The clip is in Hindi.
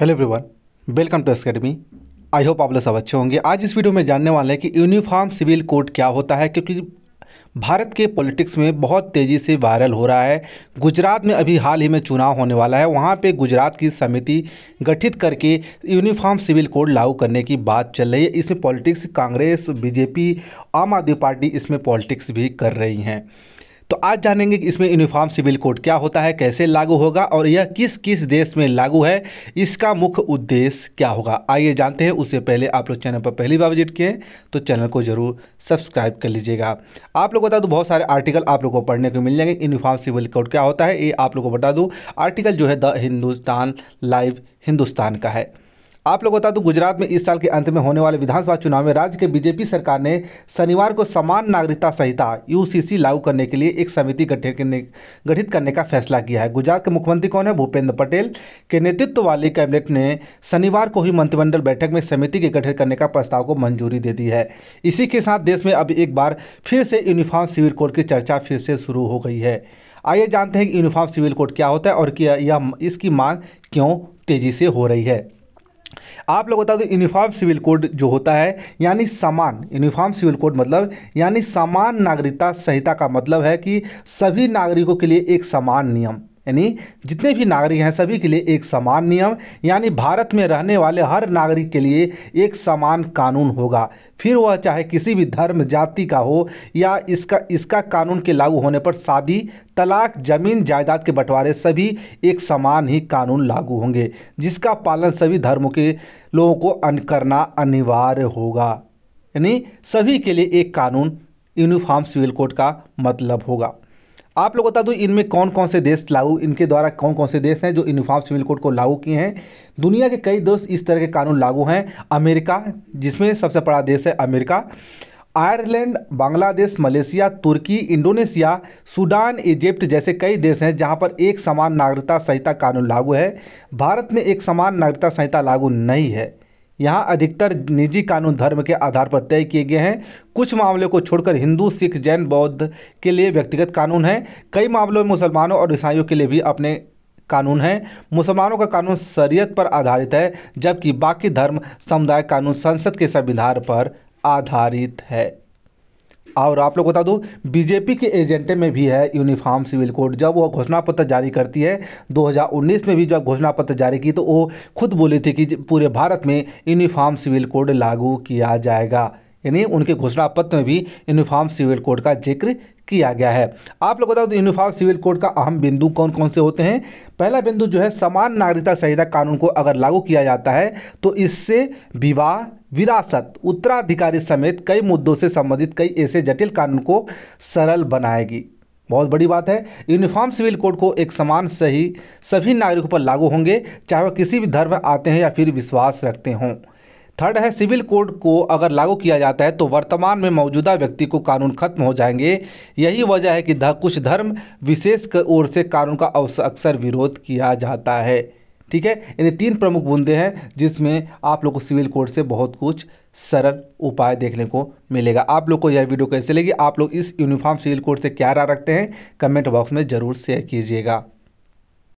hello everyone welcome to academy I hope आप लोग सब अच्छे होंगे आज इस वीडियो में जानने वाले हैं कि यूनिफॉर्म सिविल कोड क्या होता है क्योंकि भारत के पॉलिटिक्स में बहुत तेज़ी से वायरल हो रहा है गुजरात में अभी हाल ही में चुनाव होने वाला है वहाँ पे गुजरात की समिति गठित करके यूनिफॉर्म सिविल कोड लागू करने की बात चल रही है इसमें पॉलिटिक्स कांग्रेस बीजेपी आम आदमी पार्टी इसमें पॉलिटिक्स भी कर रही हैं तो आज जानेंगे कि इसमें यूनिफॉर्म सिविल कोड क्या होता है कैसे लागू होगा और यह किस किस देश में लागू है इसका मुख्य उद्देश्य क्या होगा आइए जानते हैं उससे पहले आप लोग चैनल पर पहली बार विजिट किए तो चैनल को जरूर सब्सक्राइब कर लीजिएगा आप लोग बता दूँ बहुत सारे आर्टिकल आप लोग को पढ़ने को मिल जाएंगे यूनिफॉर्म सिविल कोड क्या होता है ये आप लोग को बता दूँ आर्टिकल जो है द हिंदुस्तान लाइव हिंदुस्तान का है आप लोग बता दो गुजरात में इस साल के अंत में होने वाले विधानसभा चुनाव में राज्य के बीजेपी सरकार ने शनिवार को समान नागरिकता संहिता यूसीसी लागू करने के लिए एक समिति गठित करने गठित करने का फैसला किया है गुजरात के मुख्यमंत्री कौन है भूपेंद्र पटेल के नेतृत्व वाली कैबिनेट ने शनिवार को ही मंत्रिमंडल बैठक में समिति के गठित करने का प्रस्ताव को मंजूरी दे दी है इसी के साथ देश में अब एक बार फिर से यूनिफॉर्म सिविल कोड की चर्चा फिर से शुरू हो गई है आइए जानते हैं कि यूनिफॉर्म सिविल कोड क्या होता है और क्या यह इसकी मांग क्यों तेजी से हो रही है आप लोग बता दो यूनिफॉर्म सिविल कोड जो होता है यानी समान यूनिफॉर्म सिविल कोड मतलब यानी समान नागरिकता संहिता का मतलब है कि सभी नागरिकों के लिए एक समान नियम यानी जितने भी नागरिक हैं सभी के लिए एक समान नियम यानी भारत में रहने वाले हर नागरिक के लिए एक समान कानून होगा फिर वह चाहे किसी भी धर्म जाति का हो या इसका इसका कानून के लागू होने पर शादी तलाक जमीन जायदाद के बंटवारे सभी एक समान ही कानून लागू होंगे जिसका पालन सभी धर्मों के लोगों को अन करना अनिवार्य होगा यानी सभी के लिए एक कानून यूनिफॉर्म सिविल कोड का मतलब होगा आप लोग बता दो इनमें कौन कौन से देश लागू इनके द्वारा कौन कौन से देश हैं जो यूनिफॉर्म सिविल कोड को लागू किए हैं दुनिया के कई देश इस तरह के कानून लागू हैं अमेरिका जिसमें सबसे बड़ा देश है अमेरिका आयरलैंड बांग्लादेश मलेशिया तुर्की इंडोनेशिया सूडान इजिप्ट जैसे कई देश हैं जहां पर एक समान नागरिकता संहिता कानून लागू है भारत में एक समान नागरिकता संहिता लागू नहीं है यहाँ अधिकतर निजी कानून धर्म के आधार पर तय किए गए हैं कुछ मामलों को छोड़कर हिंदू सिख जैन बौद्ध के लिए व्यक्तिगत कानून हैं कई मामलों में मुसलमानों और ईसाइयों के लिए भी अपने कानून हैं मुसलमानों का कानून शरीयत पर आधारित है जबकि बाकी धर्म समुदाय कानून संसद के संविधान पर आधारित है और आप लोग बता दूं बीजेपी के एजेंडे में भी है यूनिफॉर्म सिविल कोड जब वो घोषणा पत्र जारी करती है 2019 में भी जब घोषणा पत्र जारी की तो वो खुद बोली थी कि पूरे भारत में यूनिफॉर्म सिविल कोड लागू किया जाएगा यानी उनके घोषणा पत्र में भी यूनिफॉर्म सिविल कोड का जिक्र किया गया है आप लोग बताओ तो यूनिफॉर्म सिविल कोड का अहम बिंदु कौन कौन से होते हैं पहला बिंदु जो है समान नागरिकता संहिता कानून को अगर लागू किया जाता है तो इससे विवाह विरासत उत्तराधिकारी समेत कई मुद्दों से संबंधित कई ऐसे जटिल कानून को सरल बनाएगी बहुत बड़ी बात है यूनिफॉर्म सिविल कोड को एक समान सही सभी नागरिकों पर लागू होंगे चाहे वह किसी भी धर्म आते हैं या फिर विश्वास रखते हों थर्ड है सिविल कोड को अगर लागू किया जाता है तो वर्तमान में मौजूदा व्यक्ति को कानून खत्म हो जाएंगे यही वजह है कि कुछ धर्म विशेष ओर से कानून का अक्सर विरोध किया जाता है ठीक है इन्हें तीन प्रमुख बूंदे हैं जिसमें आप लोग को सिविल कोड से बहुत कुछ सरल उपाय देखने को मिलेगा आप लोग को यह वीडियो कैसे लगी आप लोग इस यूनिफॉर्म सिविल कोड से क्या राय रखते हैं कमेंट बॉक्स में ज़रूर शेयर कीजिएगा